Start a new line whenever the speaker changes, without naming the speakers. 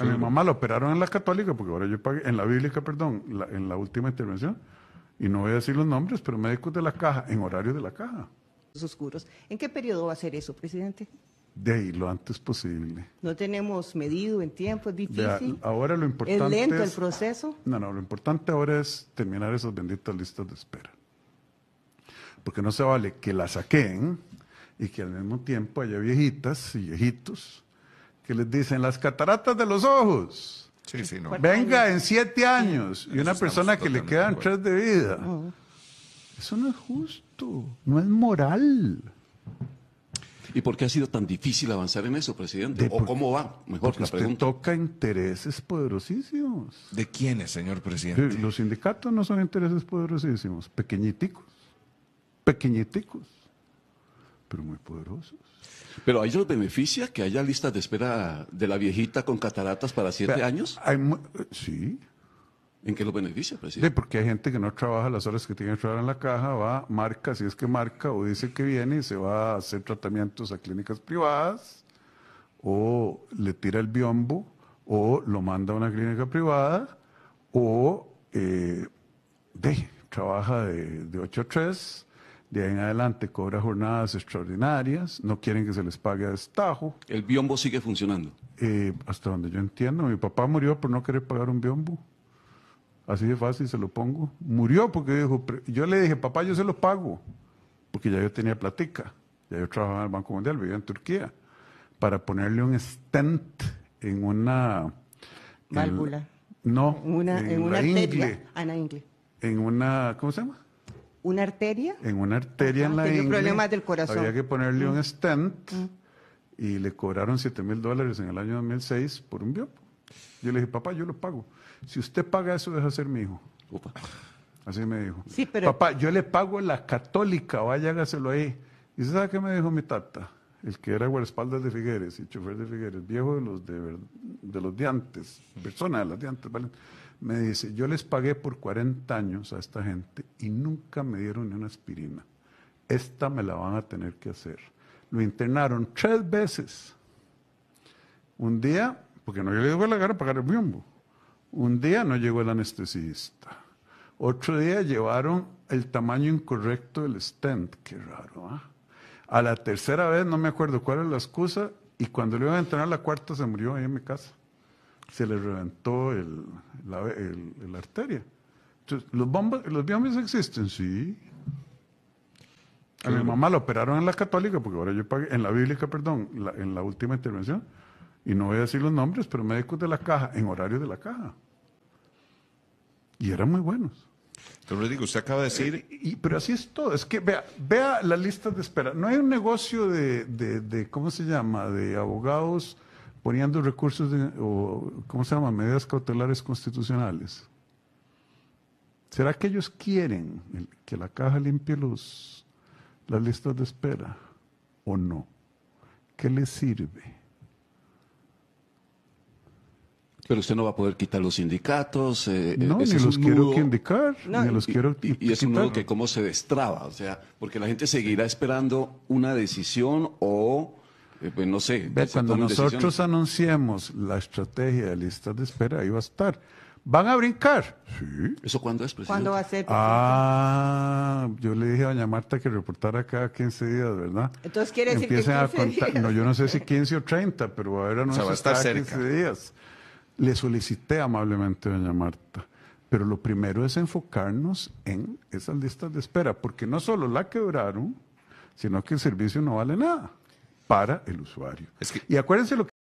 A mi mamá la operaron en la católica, porque ahora yo pagué, en la bíblica, perdón, en la última intervención, y no voy a decir los nombres, pero médicos de la caja, en horario de la caja.
Oscuros. ¿En qué periodo va a ser eso, presidente?
De ahí, lo antes posible.
No tenemos medido en tiempo, es difícil.
ahora lo importante es lento el
proceso.
No, no, lo importante ahora es terminar esas benditas listas de espera. Porque no se vale que la saquen y que al mismo tiempo haya viejitas y viejitos que les dicen las cataratas de los ojos. Sí, sí, no. Venga en siete años y una persona que le quedan
tres de vida.
Eso no es justo, no es moral.
¿Y por qué ha sido tan difícil avanzar en eso, presidente? ¿O cómo va? Mejor Porque
toca intereses poderosísimos.
¿De quiénes, señor presidente?
los sindicatos no son intereses poderosísimos, pequeñiticos, pequeñiticos
pero muy poderosos. Pero ¿a ellos beneficia que haya listas de espera de la viejita con cataratas para siete años? Eh, sí. ¿En qué lo beneficia, presidente?
porque hay gente que no trabaja las horas que tiene que entrar en la caja, va, marca, si es que marca, o dice que viene y se va a hacer tratamientos a clínicas privadas, o le tira el biombo, o lo manda a una clínica privada, o eh, de, trabaja de, de 8 a 3, de ahí en adelante cobra jornadas extraordinarias, no quieren que se les pague a destajo.
¿El biombo sigue funcionando?
Eh, hasta donde yo entiendo, mi papá murió por no querer pagar un biombo. Así de fácil se lo pongo. Murió porque dijo, yo le dije, papá, yo se lo pago, porque ya yo tenía platica, ya yo trabajaba en el Banco Mundial, vivía en Turquía, para ponerle un stent en una... Válvula. no, una, en, una ah, Ingle. En una, ¿cómo se llama?
¿Una arteria?
En una arteria en la tenía problemas del corazón. Había que ponerle un mm. stent mm. y le cobraron 7 mil dólares en el año 2006 por un biopo. Yo le dije, papá, yo lo pago. Si usted paga eso, deja ser mi hijo. Así me dijo. Papá, yo le pago la católica, vaya, hágaselo ahí. ¿Y sabes qué me dijo mi tata? El que era guardaespaldas de Figueres y chofer de Figueres, viejo de los de, los diantes, persona de los diantes, ¿vale? me dice, yo les pagué por 40 años a esta gente y nunca me dieron ni una aspirina. Esta me la van a tener que hacer. Lo internaron tres veces. Un día, porque no llegó a la cara a pagar el biombo. Un día no llegó el anestesista. Otro día llevaron el tamaño incorrecto del stent. Qué raro, ¿ah? A la tercera vez, no me acuerdo cuál era la excusa, y cuando le iban a entrenar la cuarta se murió ahí en mi casa se le reventó el, la arteria. Entonces, ¿los, bombas, ¿los existen? Sí. A mi mamá la operaron en la católica, porque ahora yo pagué, en la bíblica, perdón, en la última intervención, y no voy a decir los nombres, pero médicos de la caja, en horario de la caja. Y eran muy buenos. Pero le digo, usted acaba de decir... Eh, y, pero así es todo, es que vea, vea la lista de espera. No hay un negocio de, de, de ¿cómo se llama?, de abogados poniendo recursos, o, ¿cómo se llama?, medidas cautelares constitucionales. ¿Será que ellos quieren que la caja limpie los, las listas de espera o no? ¿Qué les sirve?
Pero usted no va a poder quitar los sindicatos. Eh, eh, no, ni los quiero que indicar, ni los y, quiero es un que cómo se destraba, o sea, porque la gente seguirá esperando una decisión o eh, pues no sé. cuando nosotros
anunciemos la estrategia de listas de espera, ahí va a estar. ¿Van a brincar? Sí. ¿Eso cuándo es, presidente? ¿Cuándo va a ser? Ah, yo le dije a doña Marta que reportara cada 15 días, ¿verdad?
Entonces quiere decir que a contar, No,
yo no sé si 15 o 30, pero ahora no va a estar cerca. días. Le solicité amablemente a doña Marta, pero lo primero es enfocarnos en esas listas de espera, porque no solo la quebraron, sino que el servicio no vale nada para el usuario. Y acuérdense lo que